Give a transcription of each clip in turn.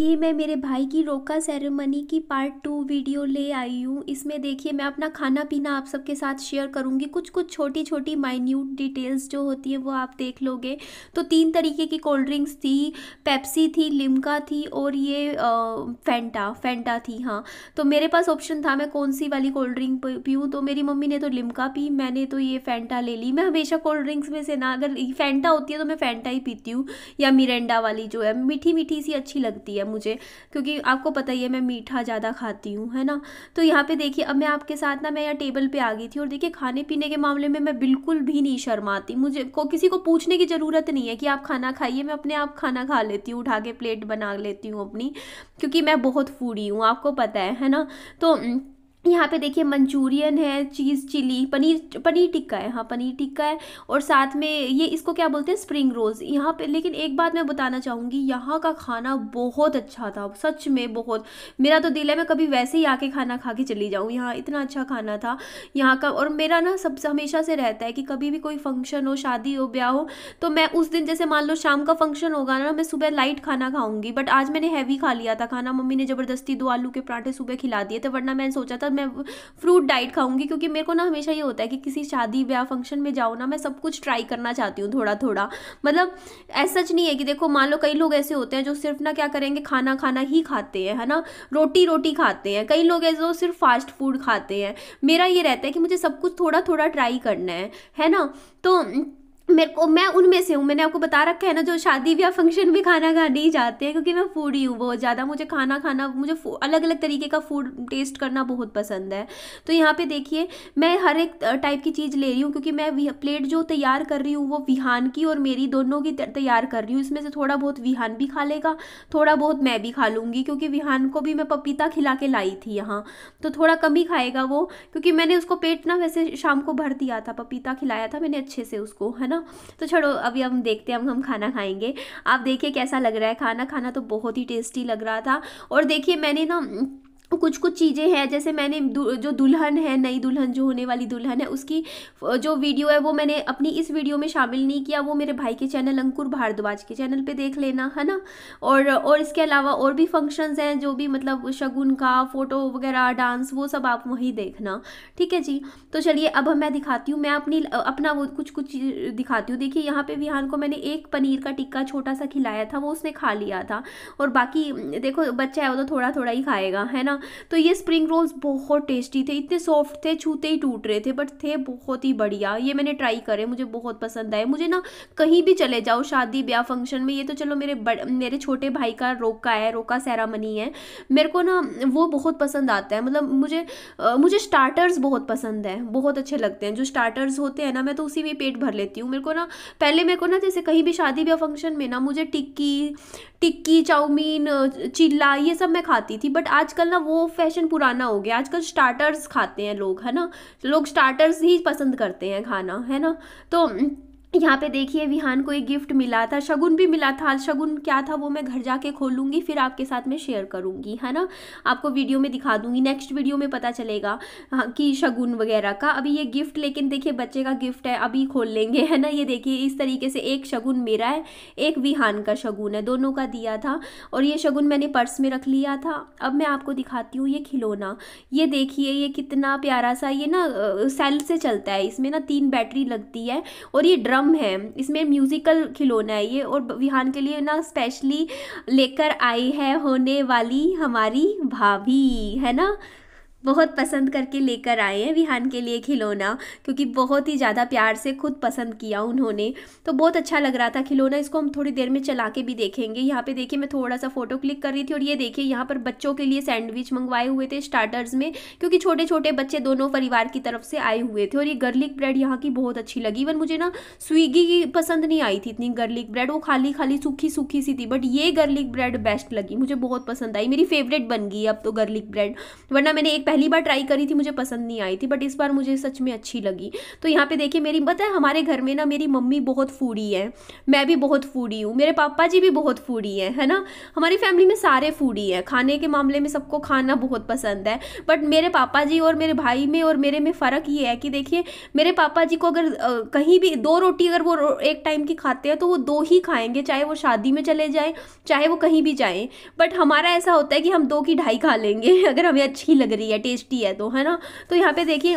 ये मैं मेरे भाई की रोका सेरेमनी की पार्ट टू वीडियो ले आई हूँ इसमें देखिए मैं अपना खाना पीना आप सबके साथ शेयर करूँगी कुछ कुछ छोटी छोटी माइन्यूट डिटेल्स जो होती है वो आप देख लोगे तो तीन तरीके की कोल्ड ड्रिंक्स थी पेप्सी थी लिमका थी और ये आ, फेंटा फेंटा थी हाँ तो मेरे पास ऑप्शन था मैं कौन सी वाली कोल्ड ड्रिंक पीऊँ तो मेरी मम्मी ने तो लिमका पी मैंने तो ये फेंटा ले ली मैं हमेशा कोल्ड ड्रिंक्स में से ना अगर फेंटा होती है तो मैं फेंटा ही पीती हूँ या मिरेंडा वाली जो है मीठी मीठी सी अच्छी लगती है मुझे क्योंकि आपको पता ही है मैं मीठा ज़्यादा खाती हूँ है ना तो यहाँ पे देखिए अब मैं आपके साथ ना मैं यहाँ टेबल पे आ गई थी और देखिए खाने पीने के मामले में मैं बिल्कुल भी नहीं शर्माती मुझे को किसी को पूछने की ज़रूरत नहीं है कि आप खाना खाइए मैं अपने आप खाना खा लेती हूँ उठा के प्लेट बना लेती हूँ अपनी क्योंकि मैं बहुत फूडी हूँ आपको पता है है ना तो यहाँ पे देखिए मंचूरियन है चीज़ चिली पनीर पनीर टिक्का है हाँ पनीर टिक्का है और साथ में ये इसको क्या बोलते हैं स्प्रिंग रोज़ यहाँ पे लेकिन एक बात मैं बताना चाहूँगी यहाँ का खाना बहुत अच्छा था सच में बहुत मेरा तो दिल है मैं कभी वैसे ही आके खाना खा के चली जाऊँ यहाँ इतना अच्छा खाना था यहाँ का और मेरा ना सबसे हमेशा से रहता है कि कभी भी कोई फंक्शन हो शादी हो ब्याह हो तो मैं उस दिन जैसे मान लो शाम का फंक्शन होगा ना मैं सुबह लाइट खाना खाऊँगी बट आज मैंने हैवी खा लिया था खाना मम्मी ने ज़बरदस्ती दो आलू के पराठे सुबह खिला दिए थे वरना मैंने सोचा था मैं फ्रूट डाइट खाऊंगी क्योंकि मेरे को ना हमेशा ये होता है कि किसी शादी ब्याह फंक्शन में जाओ ना मैं सब कुछ ट्राई करना चाहती हूँ थोड़ा थोड़ा मतलब ऐसा सच नहीं है कि देखो मान लो कई लोग ऐसे होते हैं जो सिर्फ ना क्या करेंगे खाना खाना ही खाते हैं है ना रोटी रोटी खाते हैं कई लोग ऐसे जो सिर्फ फास्ट फूड खाते हैं मेरा ये रहता है कि मुझे सब कुछ थोड़ा थोड़ा ट्राई करना है है ना तो मेरे को मैं उनमें से हूँ मैंने आपको बता रखा है ना जो शादी ब्याह फंक्शन में खाना खाने ही जाते हैं क्योंकि मैं फूडी हूँ बहुत ज़्यादा मुझे खाना खाना मुझे अलग अलग तरीके का फूड टेस्ट करना बहुत पसंद है तो यहाँ पे देखिए मैं हर एक टाइप की चीज़ ले रही हूँ क्योंकि मैं प्लेट जो तैयार कर रही हूँ वो विहान की और मेरी दोनों की तैयार कर रही हूँ इसमें से थोड़ा बहुत विहान भी खा लेगा थोड़ा बहुत मैं भी खा लूँगी क्योंकि विहान को भी मैं पपीता खिला के लाई थी यहाँ तो थोड़ा कम ही खाएगा वो क्योंकि मैंने उसको पेट ना वैसे शाम को भर दिया था पपीता खिलाया था मैंने अच्छे से उसको है ना ना तो छोड़ो अभी हम देखते हैं हम हम खाना खाएंगे आप देखिए कैसा लग रहा है खाना खाना तो बहुत ही टेस्टी लग रहा था और देखिए मैंने ना कुछ कुछ चीज़ें हैं जैसे मैंने जो दुल्हन है नई दुल्हन जो होने वाली दुल्हन है उसकी जो वीडियो है वो मैंने अपनी इस वीडियो में शामिल नहीं किया वो मेरे भाई के चैनल अंकुर भारद्वाज के चैनल पे देख लेना है ना और और इसके अलावा और भी फंक्शंस हैं जो भी मतलब शगुन का फ़ोटो वगैरह डांस वो सब आप वहीं देखना ठीक है जी तो चलिए अब मैं दिखाती हूँ मैं अपनी अपना वो कुछ कुछ दिखाती हूँ देखिए यहाँ पर विहान को मैंने एक पनीर का टिक्का छोटा सा खिलाया था वो उसने खा लिया था और बाकी देखो बच्चा है वो तो थोड़ा थोड़ा ही खाएगा है ना तो ये स्प्रिंग रोल्स बहुत टेस्टी थे इतने सॉफ्ट थे छूते ही टूट रहे थे बट थे बहुत ही बढ़िया ये मैंने ट्राई करे मुझे बहुत पसंद आए मुझे ना कहीं भी चले जाओ शादी ब्याह फंक्शन में ये तो चलो मेरे मेरे छोटे भाई का रोका है रोका सेरामनी है मेरे को ना वो बहुत पसंद आता है मतलब मुझे आ, मुझे स्टार्टर्स बहुत पसंद है बहुत अच्छे लगते हैं जो स्टार्टर्स होते हैं ना मैं तो उसी में पेट भर लेती हूँ मेरे को ना पहले मेरे को ना जैसे कहीं भी शादी ब्याह फंक्शन में ना मुझे टिक्की टिक्की चाउमीन चिल्ला ये सब मैं खाती थी बट आजकल ना वो वो फैशन पुराना हो गया आजकल स्टार्टर्स खाते हैं लोग है ना लोग स्टार्टर्स ही पसंद करते हैं खाना है ना तो यहाँ पे देखिए विहान को एक गिफ्ट मिला था शगुन भी मिला था शगुन क्या था वो मैं घर जाके खोलूँगी फिर आपके साथ में शेयर करूँगी है ना आपको वीडियो में दिखा दूँगी नेक्स्ट वीडियो में पता चलेगा हाँ, कि शगुन वगैरह का अभी ये गिफ्ट लेकिन देखिए बच्चे का गिफ्ट है अभी खोल लेंगे है ना ये देखिए इस तरीके से एक शगुन मेरा है एक विहान का शगुन है दोनों का दिया था और ये शगुन मैंने पर्स में रख लिया था अब मैं आपको दिखाती हूँ ये खिलौना ये देखिए ये कितना प्यारा सा ये ना सेल से चलता है इसमें ना तीन बैटरी लगती है और ये ड्रम ड्रम है इसमें म्यूज़िकल खिलौना है ये और विहान के लिए ना स्पेशली लेकर आई है होने वाली हमारी भाभी है ना बहुत पसंद करके लेकर आए हैं विहान के लिए खिलौना क्योंकि बहुत ही ज़्यादा प्यार से खुद पसंद किया उन्होंने तो बहुत अच्छा लग रहा था खिलौना इसको हम थोड़ी देर में चला के भी देखेंगे यहाँ पे देखिए मैं थोड़ा सा फोटो क्लिक कर रही थी और ये देखिए यहाँ पर बच्चों के लिए सैंडविच मंगवाए हुए थे स्टार्टर्स में क्योंकि छोटे छोटे बच्चे दोनों परिवार की तरफ से आए हुए थे और ये गर्लिक ब्रेड यहाँ की बहुत अच्छी लगी इवन मुझे ना स्विगी की पसंद नहीं आई थी इतनी गर्लिक ब्रेड वो खाली खाली सूखी सूखी सी थी बट ये गर्लिक ब्रेड बेस्ट लगी मुझे बहुत पसंद आई मेरी फेवरेट बन गई अब तो गर्लिक ब्रेड वरना मैंने एक पहली बार ट्राई करी थी मुझे पसंद नहीं आई थी बट इस बार मुझे सच में अच्छी लगी तो यहाँ पे देखिए मेरी बता है हमारे घर में ना मेरी मम्मी बहुत फूडी है मैं भी बहुत फूडी हूँ मेरे पापा जी भी बहुत फूडी है है ना हमारी फैमिली में सारे फूडी हैं खाने के मामले में सबको खाना बहुत पसंद है बट मेरे पापा जी और मेरे भाई में और मेरे में फ़र्क ये है कि देखिए मेरे पापा जी को अगर कहीं भी दो रोटी अगर वो एक टाइम की खाते हैं तो वो दो ही खाएंगे चाहे वो शादी में चले जाएँ चाहे वो कहीं भी जाएँ बट हमारा ऐसा होता है कि हम दो की ढाई खा लेंगे अगर हमें अच्छी लग रही है टेस्टी है तो है ना तो यहाँ पे देखिए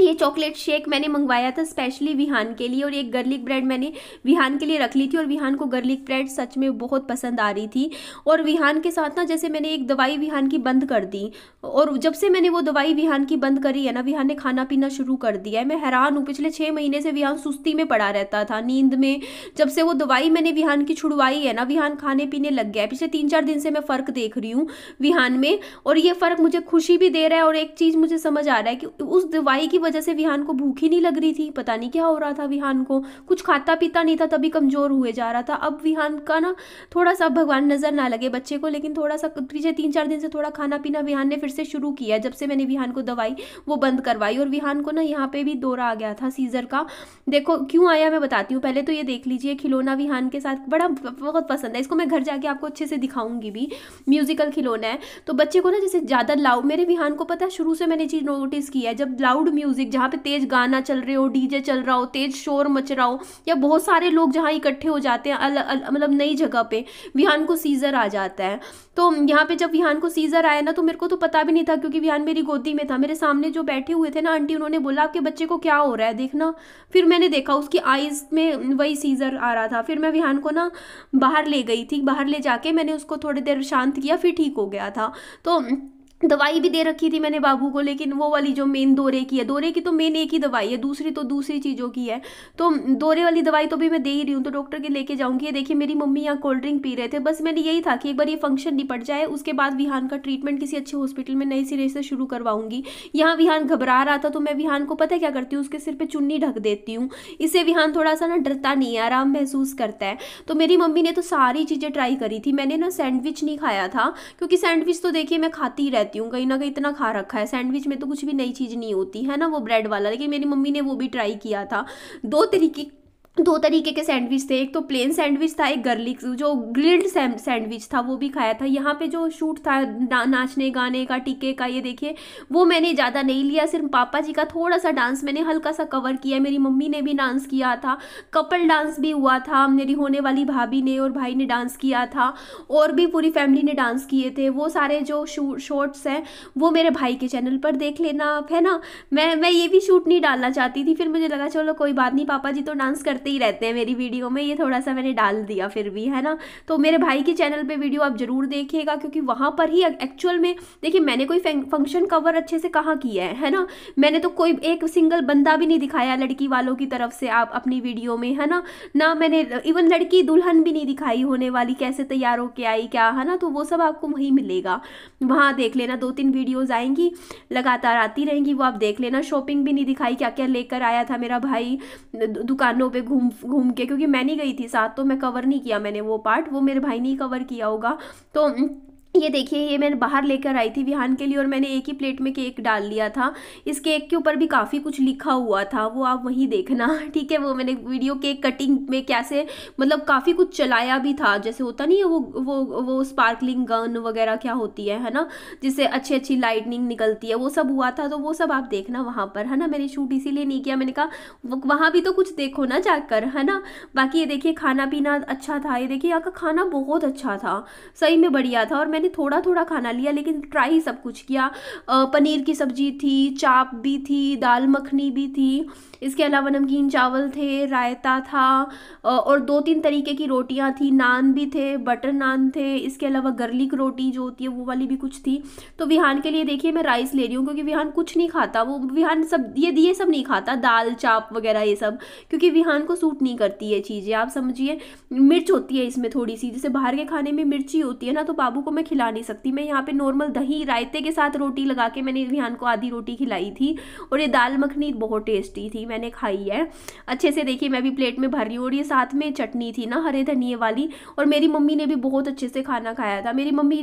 ये चॉकलेट शेक मैंने मंगवाया था स्पेशली विहान के लिए और एक गर्लिक ब्रेड मैंने विहान के लिए रख ली थी और विहान को गर्लिक ब्रेड सच में बहुत पसंद आ रही थी और विहान के साथ ना जैसे मैंने एक दवाई विहान की बंद कर दी और जब से मैंने वो दवाई विहान की बंद करी है ना विहान ने खाना पीना शुरू कर दिया है मैं हैरान हूँ पिछले छः महीने से विहान सुस्ती में पड़ा रहता था नींद में जब से वो दवाई मैंने विहान की छुड़वाई है ना विहान खाने पीने लग गया है पिछले तीन चार दिन से मैं फ़र्क देख रही हूँ विहान में और ये फ़र्क मुझे खुशी भी दे रहा है और एक चीज़ मुझे समझ आ रहा है कि उस दवाई की वजह से विहान को भूख ही नहीं लग रही थी पता नहीं क्या हो रहा था विहान को कुछ खाता पीता नहीं था तभी कमज़ोर हुए जा रहा था अब विहान का ना थोड़ा सा भगवान नज़र ना लगे बच्चे को लेकिन थोड़ा सा पीछे तीन चार दिन से थोड़ा खाना पीना विहान ने फिर से शुरू किया जब से मैंने विहान को दवाई वो बंद करवाई और विहान को ना यहाँ पे भी दौरा आ गया था सीज़र का देखो क्यों आया मैं बताती हूँ पहले तो ये देख लीजिए खिलौना विहान के साथ बड़ा बहुत पसंद है इसको मैं घर जाके आपको अच्छे से दिखाऊंगी भी म्यूजिकल खिलौना है तो बच्चे को ना जैसे ज़्यादा लाउड मेरे विहान को पता है शुरू से मैंने चीज़ नोटिस की है जब लाउड म्यूजिक म्यूजिक जहाँ पे तेज गाना चल रहे हो डीजे चल रहा हो तेज शोर मच रहा हो या बहुत सारे लोग जहाँ इकट्ठे हो जाते हैं अल, अल, मतलब नई जगह पे विहान को सीज़र आ जाता है तो यहाँ पे जब विहान को सीज़र आया ना तो मेरे को तो पता भी नहीं था क्योंकि विहान मेरी गोदी में था मेरे सामने जो बैठे हुए थे ना आंटी उन्होंने बोला आपके बच्चे को क्या हो रहा है देखना फिर मैंने देखा उसकी आइज़ में वही सीज़र आ रहा था फिर मैं विहान को ना बाहर ले गई थी बाहर ले जाके मैंने उसको थोड़ी देर शांत किया फिर ठीक हो गया था तो दवाई भी दे रखी थी मैंने बाबू को लेकिन वो वाली जो मेन दौरे की है दौरे की तो मेन एक ही दवाई है दूसरी तो दूसरी चीज़ों की है तो दौरे वाली दवाई तो भी मैं दे ही रही हूँ तो डॉक्टर के लेके जाऊँगी ये देखिए मेरी मम्मी यहाँ कोल्ड ड्रिंक पी रहे थे बस मैंने यही था कि एक बार ये फंक्शन निपट जाए उसके बाद विहान का ट्रीटमेंट किसी अच्छे हॉस्पिटल में नए सिरे से शुरू करवाऊंगी यहाँ विहान घबरा रहा था तो मैं विहान को पता क्या करती हूँ उसके सिर पर चुन्नी ढक देती हूँ इससे विहान थोड़ा सा ना डरता नहीं है आराम महसूस करता है तो मेरी मम्मी ने तो सारी चीज़ें ट्राई करी थी मैंने ना सैंडविच नहीं खाया था क्योंकि सैंडविच तो देखिए मैं खाती रहती रहती हूँ कहीं ना कहीं इतना खा रखा है सैंडविच में तो कुछ भी नई चीज़ नहीं होती है ना वो ब्रेड वाला लेकिन मेरी मम्मी ने वो भी ट्राई किया था दो तरीके दो तरीके के सैंडविच थे एक तो प्लेन सैंडविच था एक गर्लिक जो ग्रिल्ड सैंडविच था वो भी खाया था यहाँ पे जो शूट था ना, नाचने गाने का टीके का ये देखिए वो मैंने ज़्यादा नहीं लिया सिर्फ पापा जी का थोड़ा सा डांस मैंने हल्का सा कवर किया मेरी मम्मी ने भी डांस किया था कपल डांस भी हुआ था मेरी होने वाली भाभी ने और भाई ने डांस किया था और भी पूरी फैमिली ने डांस किए थे वो सारे जो शॉर्ट्स हैं वो मेरे भाई के चैनल पर देख लेना है ना मैं मैं ये भी शूट नहीं डालना चाहती थी फिर मुझे लगा चलो कोई बात नहीं पापा जी तो डांस करते करते ही रहते हैं मेरी वीडियो में ये थोड़ा सा मैंने डाल दिया फिर भी है ना तो मेरे भाई के चैनल पे वीडियो आप ज़रूर देखिएगा क्योंकि वहाँ पर ही एक्चुअल में देखिए मैंने कोई फंक्शन कवर अच्छे से कहाँ किया है है ना मैंने तो कोई एक सिंगल बंदा भी नहीं दिखाया लड़की वालों की तरफ से आप अपनी वीडियो में है ना ना मैंने इवन लड़की दुल्हन भी नहीं दिखाई होने वाली कैसे तैयार होके आई क्या है ना तो वो सब आपको वहीं मिलेगा वहाँ देख लेना दो तीन वीडियोज़ आएंगी लगातार आती रहेंगी वो आप देख लेना शॉपिंग भी नहीं दिखाई क्या क्या लेकर आया था मेरा भाई दुकानों पर घूम घूम के क्योंकि मैं नहीं गई थी साथ तो मैं कवर नहीं किया मैंने वो पार्ट वो मेरे भाई ने कवर किया होगा तो ये देखिए ये मैंने बाहर लेकर आई थी विहान के लिए और मैंने एक ही प्लेट में केक डाल लिया था इस केक के ऊपर भी काफ़ी कुछ लिखा हुआ था वो आप वहीं देखना ठीक है वो मैंने वीडियो केक कटिंग में कैसे मतलब काफ़ी कुछ चलाया भी था जैसे होता नहीं है वो वो वो स्पार्कलिंग गन वगैरह क्या होती है है ना जिससे अच्छी अच्छी लाइटनिंग निकलती है वो सब हुआ था तो वो सब आप देखना वहाँ पर है ना मैंने शूट इसीलिए नहीं किया मैंने कहा वहाँ भी तो कुछ देखो ना जाकर है ना बाकी ये देखिए खाना पीना अच्छा था ये देखिए यहाँ का खाना बहुत अच्छा था सही में बढ़िया था और मैंने मैंने थोड़ा थोड़ा खाना लिया लेकिन ट्राई सब कुछ किया पनीर की सब्जी थी चाप भी थी दाल मखनी भी थी इसके अलावा नमकीन चावल थे रायता था और दो तीन तरीके की रोटियां थी नान भी थे बटर नान थे इसके अलावा गर्लिक रोटी जो होती है वो वाली भी कुछ थी तो विहान के लिए देखिए मैं राइस ले रही हूँ क्योंकि विहान कुछ नहीं खाता वो विहान सब ये ये सब नहीं खाता दाल चाप वगैरह ये सब क्योंकि विहान को सूट नहीं करती ये चीज़ें आप समझिए मिर्च होती है इसमें थोड़ी सी जैसे बाहर के खाने में मिर्ची होती है ना तो बाबू को मैं खिला नहीं सकती मैं यहाँ पे नॉर्मल दही रायते के साथ रोटी लगा के मैंने विहान को आधी रोटी खिलाई थी और ये दाल मखनी बहुत टेस्टी थी मैंने खाई है अच्छे से देखिए मैं भी प्लेट में भर रही हूँ और ये साथ में चटनी थी ना हरे धनिए वाली और मेरी मम्मी ने भी बहुत अच्छे से खाना खाया था मेरी मम्मी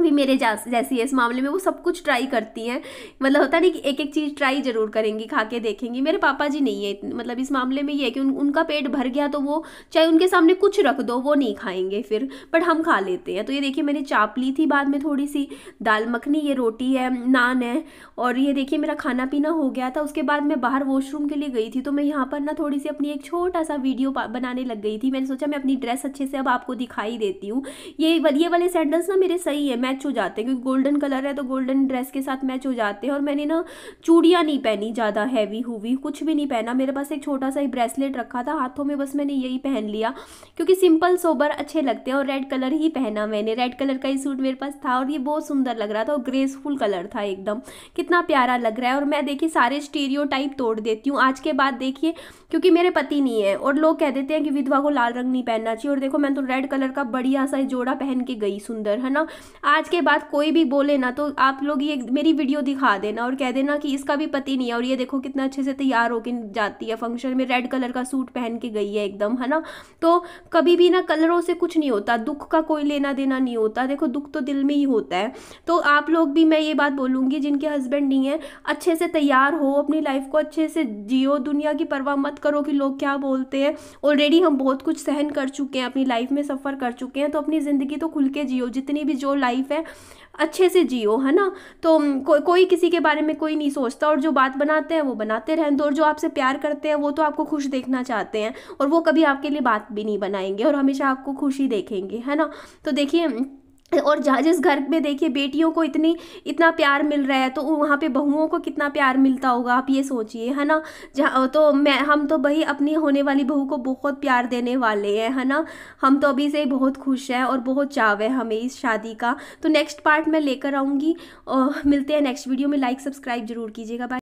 भी मेरे जैसी है इस मामले में वो सब कुछ ट्राई करती हैं मतलब होता नहीं कि एक एक चीज़ ट्राई ज़रूर करेंगी खा के देखेंगी मेरे पापा जी नहीं है मतलब इस मामले में ये है कि उन, उनका पेट भर गया तो वो चाहे उनके सामने कुछ रख दो वो नहीं खाएंगे फिर बट हम खा लेते हैं तो ये देखिए मैंने चाप ली थी बाद में थोड़ी सी दाल मखनी ये रोटी है नान है और ये देखिए मेरा खाना पीना हो गया था उसके बाद मैं बाहर वॉशरूम के लिए गई थी तो मैं यहाँ पर ना थोड़ी सी अपनी एक छोटा सा वीडियो बनाने लग गई थी मैंने सोचा मैं अपनी ड्रेस अच्छे से अब आपको दिखाई देती हूँ ये ये वाले सैंडल्स ना मेरे सही है मैं मैच हो जाते हैं क्योंकि गोल्डन कलर है तो गोल्डन ड्रेस के साथ मैच हो जाते हैं और मैंने ना चूड़ियाँ नहीं पहनी ज़्यादा हैवी हुवी कुछ भी नहीं पहना मेरे पास एक छोटा सा ही ब्रेसलेट रखा था हाथों में बस मैंने यही पहन लिया क्योंकि सिंपल सोबर अच्छे लगते हैं और रेड कलर ही पहना मैंने रेड कलर का ही सूट मेरे पास था और ये बहुत सुंदर लग रहा था और ग्रेसफुल कलर था एकदम कितना प्यारा लग रहा है और मैं देखिए सारे स्टीरियो तोड़ देती हूँ आज के बाद देखिए क्योंकि मेरे पति नहीं है और लोग कह देते हैं कि विधवा को लाल रंग नहीं पहनना चाहिए और देखो मैं तो रेड कलर का बढ़िया सा जोड़ा पहन के गई सुंदर है ना आज आज के बाद कोई भी बोले ना तो आप लोग ये मेरी वीडियो दिखा देना और कह देना कि इसका भी पति नहीं है और ये देखो कितना अच्छे से तैयार होकर जाती है फंक्शन में रेड कलर का सूट पहन के गई है एकदम है ना तो कभी भी ना कलरों से कुछ नहीं होता दुख का कोई लेना देना नहीं होता देखो दुख तो दिल में ही होता है तो आप लोग भी मैं ये बात बोलूँगी जिनके हस्बैंड नहीं है अच्छे से तैयार हो अपनी लाइफ को अच्छे से जियो दुनिया की परवाह मत करो कि लोग क्या बोलते हैं ऑलरेडी हम बहुत कुछ सहन कर चुके हैं अपनी लाइफ में सफ़र कर चुके हैं तो अपनी ज़िंदगी तो खुल के जियो जितनी भी जो लाइफ लाइफ है अच्छे से जियो है ना तो को, कोई किसी के बारे में कोई नहीं सोचता और जो बात बनाते हैं वो बनाते रहें तो और जो आपसे प्यार करते हैं वो तो आपको खुश देखना चाहते हैं और वो कभी आपके लिए बात भी नहीं बनाएंगे और हमेशा आपको खुशी देखेंगे है ना तो देखिए और जहाँ जिस घर में देखिए बेटियों को इतनी इतना प्यार मिल रहा है तो वहाँ पे बहुओं को कितना प्यार मिलता होगा आप ये सोचिए है ना जहाँ तो मैं हम तो भाई अपनी होने वाली बहू को बहुत प्यार देने वाले हैं है ना हम तो अभी से बहुत खुश हैं और बहुत चाव है हमें इस शादी का तो नेक्स्ट पार्ट मैं लेकर आऊँगी मिलते हैं नेक्स्ट वीडियो में लाइक सब्सक्राइब जरूर कीजिएगा बाय